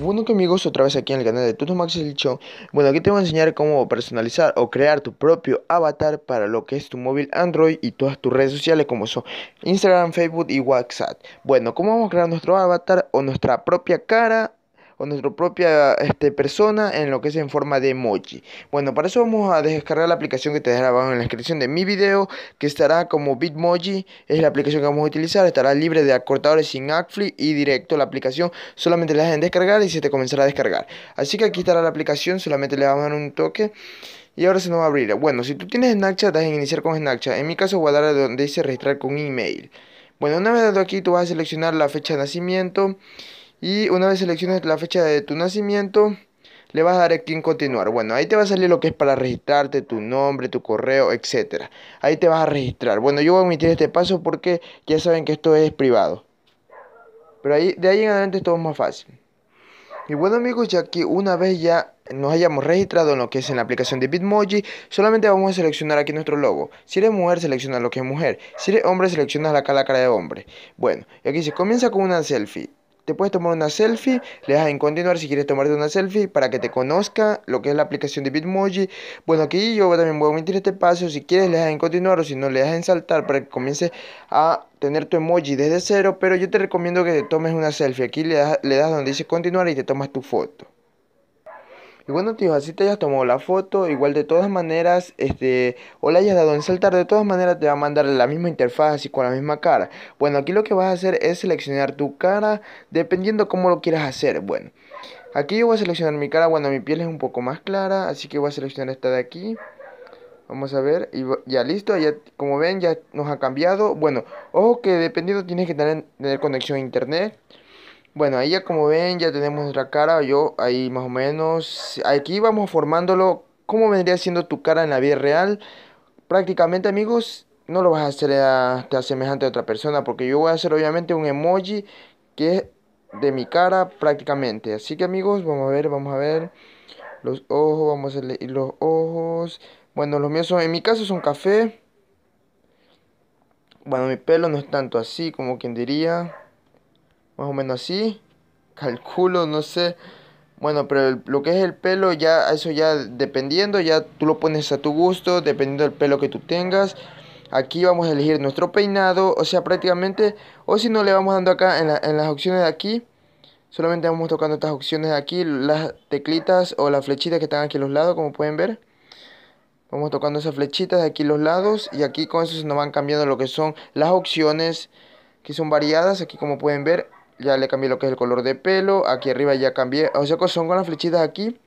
Bueno que amigos, otra vez aquí en el canal de Tuto Max el Show. Bueno, aquí te voy a enseñar cómo personalizar o crear tu propio avatar para lo que es tu móvil Android y todas tus redes sociales como son Instagram, Facebook y WhatsApp. Bueno, ¿cómo vamos a crear nuestro avatar o nuestra propia cara con nuestra propia este, persona en lo que es en forma de emoji. Bueno, para eso vamos a descargar la aplicación que te dejaré abajo en la descripción de mi video, que estará como Bitmoji, es la aplicación que vamos a utilizar, estará libre de acortadores sin ACFLI y directo la aplicación, solamente la dejen descargar y se te comenzará a descargar. Así que aquí estará la aplicación, solamente le vamos a dar un toque. Y ahora se nos va a abrir. Bueno, si tú tienes Snapchat, das en iniciar con Snapchat. En mi caso voy a dar donde dice registrar con email. Bueno, una vez dado aquí, tú vas a seleccionar la fecha de nacimiento y una vez seleccionas la fecha de tu nacimiento, le vas a dar aquí en continuar. Bueno, ahí te va a salir lo que es para registrarte, tu nombre, tu correo, etcétera. Ahí te vas a registrar. Bueno, yo voy a omitir este paso porque ya saben que esto es privado. Pero ahí, de ahí en adelante todo es más fácil. Y bueno amigos, ya que una vez ya nos hayamos registrado en lo que es en la aplicación de Bitmoji, solamente vamos a seleccionar aquí nuestro logo. Si eres mujer, selecciona lo que es mujer. Si eres hombre, selecciona la cara, cara de hombre. Bueno, y aquí se comienza con una selfie te puedes tomar una selfie, le das en continuar si quieres tomarte una selfie para que te conozca lo que es la aplicación de Bitmoji. Bueno, aquí yo también voy a omitir este paso, si quieres le das en continuar o si no le das en saltar para que comience a tener tu emoji desde cero, pero yo te recomiendo que te tomes una selfie. Aquí le das, le das donde dice continuar y te tomas tu foto. Y bueno, tío, así te hayas tomado la foto, igual de todas maneras, este, o la hayas dado en saltar, de todas maneras te va a mandar la misma interfaz y con la misma cara. Bueno, aquí lo que vas a hacer es seleccionar tu cara, dependiendo cómo lo quieras hacer. Bueno, aquí yo voy a seleccionar mi cara, bueno, mi piel es un poco más clara, así que voy a seleccionar esta de aquí. Vamos a ver, y ya listo, ya como ven ya nos ha cambiado. Bueno, ojo que dependiendo tienes que tener, tener conexión a internet. Bueno, ahí ya como ven, ya tenemos nuestra cara, yo ahí más o menos, aquí vamos formándolo, cómo vendría siendo tu cara en la vida real, prácticamente amigos, no lo vas a hacer a, semejante a otra persona, porque yo voy a hacer obviamente un emoji que es de mi cara prácticamente, así que amigos, vamos a ver, vamos a ver, los ojos, vamos a leer los ojos, bueno, los míos son, en mi caso son café, bueno, mi pelo no es tanto así como quien diría, más o menos así, calculo, no sé. Bueno, pero lo que es el pelo, ya eso ya dependiendo, ya tú lo pones a tu gusto, dependiendo del pelo que tú tengas. Aquí vamos a elegir nuestro peinado, o sea, prácticamente, o si no le vamos dando acá en, en las opciones de aquí, solamente vamos tocando estas opciones de aquí, las teclitas o las flechitas que están aquí a los lados, como pueden ver. Vamos tocando esas flechitas de aquí a los lados y aquí con eso se nos van cambiando lo que son las opciones que son variadas, aquí como pueden ver, ya le cambié lo que es el color de pelo, aquí arriba ya cambié, o sea, son con las flechitas aquí.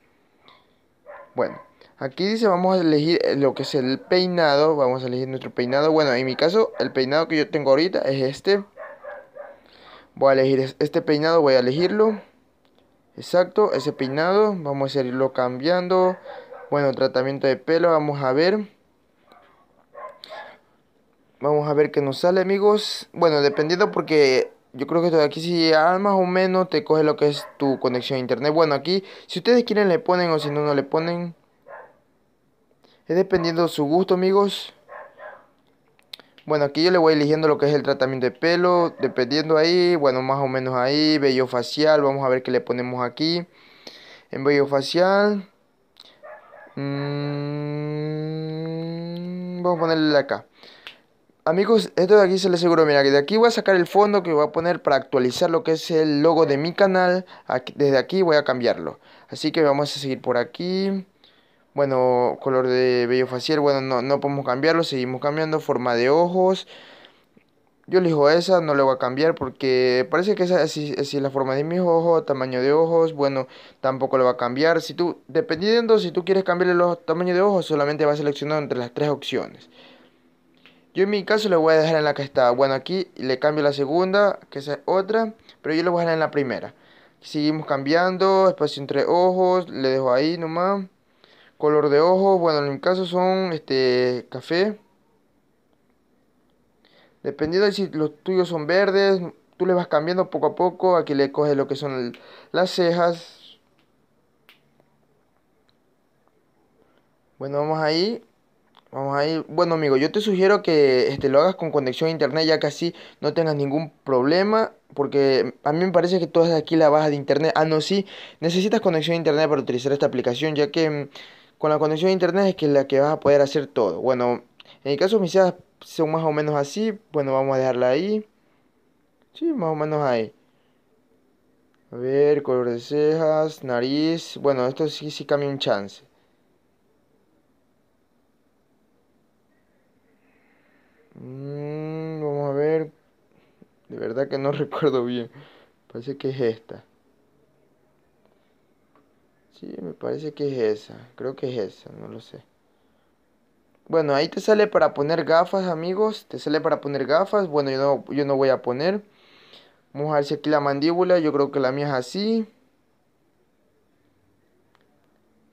Bueno, aquí dice vamos a elegir lo que es el peinado, vamos a elegir nuestro peinado. Bueno, en mi caso, el peinado que yo tengo ahorita es este. Voy a elegir este peinado, voy a elegirlo. Exacto, ese peinado, vamos a irlo cambiando. Bueno, tratamiento de pelo, vamos a ver. Vamos a ver qué nos sale, amigos. Bueno, dependiendo porque yo creo que esto de aquí si más o menos te coge lo que es tu conexión a internet. Bueno, aquí si ustedes quieren le ponen o si no, no le ponen. Es dependiendo de su gusto, amigos. Bueno, aquí yo le voy eligiendo lo que es el tratamiento de pelo, dependiendo ahí, bueno, más o menos ahí, bello facial, vamos a ver qué le ponemos aquí. En bello facial, mm, vamos a ponerle acá. Amigos, esto de aquí se les aseguro, mira, que de aquí voy a sacar el fondo que voy a poner para actualizar lo que es el logo de mi canal. desde aquí voy a cambiarlo. Así que vamos a seguir por aquí. Bueno, color de bello facial, bueno, no, no podemos cambiarlo, seguimos cambiando. Forma de ojos. Yo elijo esa, no le voy a cambiar porque parece que esa es, la forma de mis ojos, tamaño de ojos, bueno, tampoco lo va a cambiar. Si tú, dependiendo si tú quieres cambiarle los tamaño de ojos, solamente va a seleccionar entre las tres opciones. Yo en mi caso le voy a dejar en la que está. Bueno, aquí le cambio la segunda, que es otra, pero yo le voy a dejar en la primera. Seguimos cambiando, espacio entre ojos, le dejo ahí nomás. Color de ojos, bueno, en mi caso son este café. Dependiendo de si los tuyos son verdes, tú le vas cambiando poco a poco. Aquí le coges lo que son las cejas. Bueno, vamos ahí. Vamos a ir. Bueno, amigo, yo te sugiero que este, lo hagas con conexión a internet, ya que así no tengas ningún problema. Porque a mí me parece que todas aquí la baja de internet. Ah, no, sí, necesitas conexión a internet para utilizar esta aplicación, ya que mm, con la conexión a internet es que es la que vas a poder hacer todo. Bueno, en el caso mis cejas son más o menos así. Bueno, vamos a dejarla ahí. Sí, más o menos ahí. A ver, color de cejas, nariz. Bueno, esto sí, sí cambia un chance. que no recuerdo bien. Parece que es esta. Sí, me parece que es esa. Creo que es esa, no lo sé. Bueno, ahí te sale para poner gafas, amigos. Te sale para poner gafas. Bueno, yo no, voy a poner. Vamos a ver si aquí la mandíbula. Yo creo que la mía es así.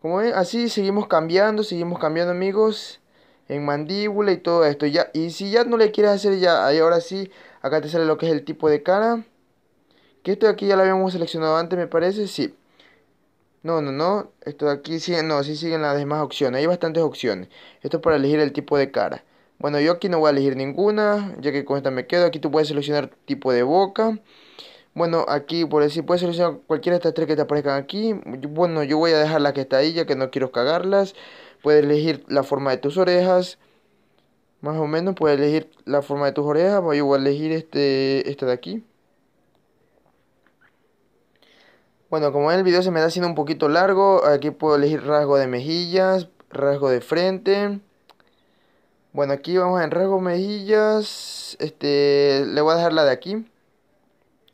Como ven, así seguimos cambiando, seguimos cambiando, amigos. En mandíbula y todo esto. Ya, y si ya no le quieres hacer ya, ahora sí, Acá te sale lo que es el tipo de cara. Que esto de aquí ya lo habíamos seleccionado antes, me parece. Sí. No, no, no. Esto de aquí sigue, no, sí siguen las demás opciones. Hay bastantes opciones. Esto es para elegir el tipo de cara. Bueno, yo aquí no voy a elegir ninguna, ya que con esta me quedo. Aquí tú puedes seleccionar tipo de boca. Bueno, aquí por decir, puedes seleccionar cualquiera de estas tres que te aparezcan aquí. Bueno, yo voy a dejar la que está ahí, ya que no quiero cagarlas. Puedes elegir la forma de tus orejas. Más o menos puedes elegir la forma de tus orejas. Voy a elegir este, de aquí. Bueno, como el video se me está haciendo un poquito largo, aquí puedo elegir rasgo de mejillas, rasgo de frente. Bueno, aquí vamos en rasgo mejillas. Este, le voy a dejar la de aquí.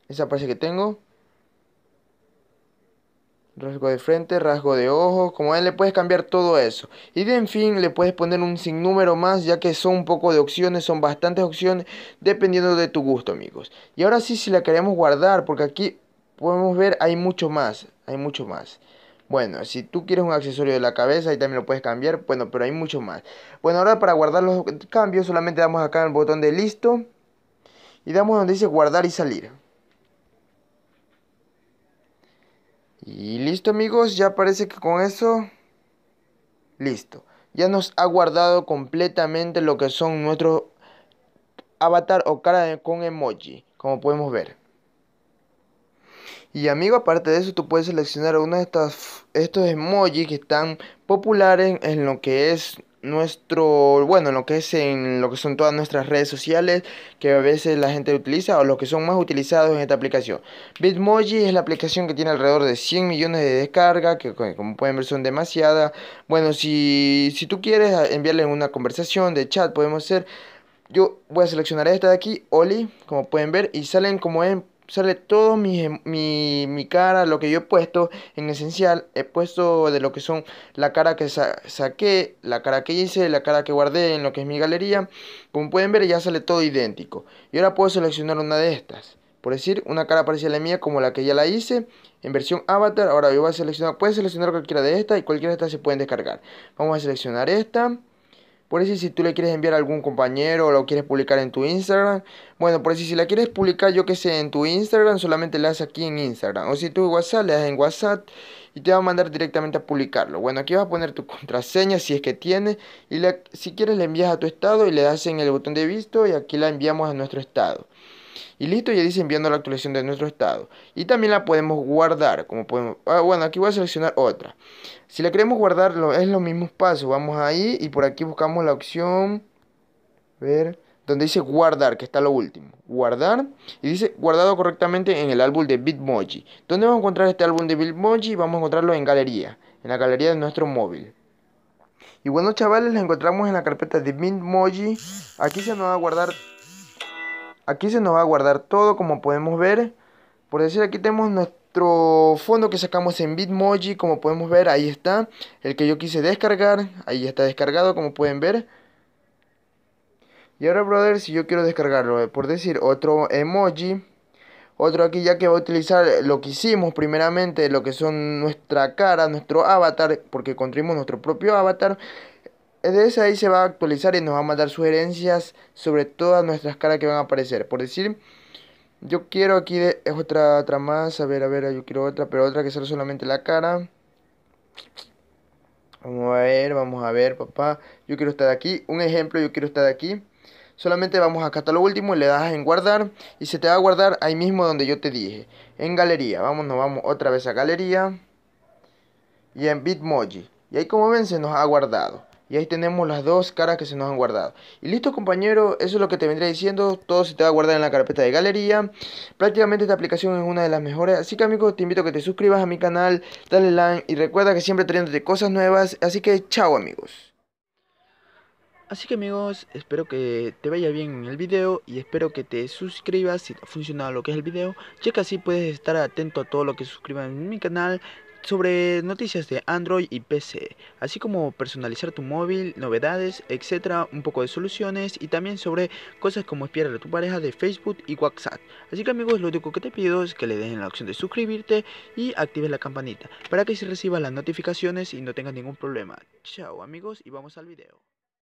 Esa parte que tengo rasgo de frente, rasgo de ojos, como ven le puedes cambiar todo eso. Y de en fin, le puedes poner un sinnúmero más, ya que son un poco de opciones, son bastantes opciones, dependiendo de tu gusto, amigos. Y ahora sí, si la queremos guardar, porque aquí podemos ver, hay mucho más, hay mucho más. Bueno, si tú quieres un accesorio de la cabeza, ahí también lo puedes cambiar, bueno, pero hay mucho más. Bueno, ahora para guardar los cambios, solamente damos acá el botón de listo, y damos donde dice guardar y salir. Y listo amigos, ya parece que con eso, listo. Ya nos ha guardado completamente lo que son nuestros avatar o cara con emoji, como podemos ver. Y amigo, aparte de eso, tú puedes seleccionar uno de estas, estos emojis que están populares en lo que es nuestro, bueno, lo que es en lo que son todas nuestras redes sociales que a veces la gente utiliza o los que son más utilizados en esta aplicación. Bitmoji es la aplicación que tiene alrededor de 100 millones de descargas, que como pueden ver son demasiadas. Bueno, si, si tú quieres enviarle una conversación de chat, podemos hacer, yo voy a seleccionar esta de aquí, Oli, como pueden ver, y salen como en sale todo mi, cara, lo que yo he puesto en esencial, he puesto de lo que son la cara que saqué, la cara que hice, la cara que guardé en lo que es mi galería. Como pueden ver ya sale todo idéntico. Y ahora puedo seleccionar una de estas. Por decir, una cara parecida a la mía como la que ya la hice en versión avatar. Ahora yo voy a seleccionar, puedes seleccionar cualquiera de estas y cualquiera de estas se pueden descargar. Vamos a seleccionar esta. Por eso si tú le quieres enviar a algún compañero o lo quieres publicar en tu Instagram, bueno, por eso si la quieres publicar yo que sé en tu Instagram, solamente la haces aquí en Instagram. O si tú en WhatsApp, le das en WhatsApp y te va a mandar directamente a publicarlo. Bueno, aquí vas a poner tu contraseña si es que tienes y si quieres le envías a tu estado y le das en el botón de visto y aquí la enviamos a nuestro estado. Y listo, ya dice enviando la actualización de nuestro estado. Y también la podemos guardar, como podemos... Ah, bueno, aquí voy a seleccionar otra. Si la queremos guardar, es los mismos pasos. Vamos ahí y por aquí buscamos la opción... ver donde dice guardar, que está lo último. Guardar y dice guardado correctamente en el álbum de Bitmoji. ¿Dónde vamos a encontrar este álbum de Bitmoji? Vamos a encontrarlo en galería, en la galería de nuestro móvil. Y bueno chavales, La encontramos en la carpeta de Bitmoji. Aquí se nos va a guardar Aquí se nos va a guardar todo como podemos ver. Por decir aquí tenemos nuestro fondo que sacamos en Bitmoji. Como podemos ver ahí está. El que yo quise descargar. Ahí está descargado como pueden ver. Y ahora brother si yo quiero descargarlo. Eh, por decir otro emoji. Otro aquí ya que va a utilizar lo que hicimos primeramente, lo que son nuestra cara, nuestro avatar, porque construimos nuestro propio avatar. Desde ahí se va a actualizar y nos va a mandar sugerencias sobre todas nuestras caras que van a aparecer. Por decir, yo quiero aquí es otra, otra más. A ver, a ver, yo quiero otra, pero otra que sea solamente la cara. Vamos a ver, vamos a ver, papá. Yo quiero estar aquí. Un ejemplo, yo quiero estar aquí. Solamente vamos acá hasta lo último y le das en guardar. Y se te va a guardar ahí mismo donde yo te dije. En galería. Vamos, nos vamos otra vez a galería. Y en Bitmoji. Y ahí como ven se nos ha guardado. Y ahí tenemos las dos caras que se nos han guardado. Y listo compañero, eso es lo que te vendría diciendo. Todo se te va a guardar en la carpeta de galería. Prácticamente esta aplicación es una de las mejores. Así que amigos, te invito a que te suscribas a mi canal, dale like y recuerda que siempre trayéndote cosas nuevas. Así que chao amigos. Así que amigos, espero que te vaya bien en el video y espero que te suscribas si te ha funcionado lo que es el video, Checa que así puedes estar atento a todo lo que suscriban en mi canal, sobre noticias de Android y PC, así como personalizar tu móvil, novedades, etcétera, un poco de soluciones y también sobre cosas como espiar a tu pareja de Facebook y WhatsApp. Así que amigos, lo único que te pido es que le dejen la opción de suscribirte y actives la campanita para que se reciban las notificaciones y no tengas ningún problema. Chao amigos y vamos al video.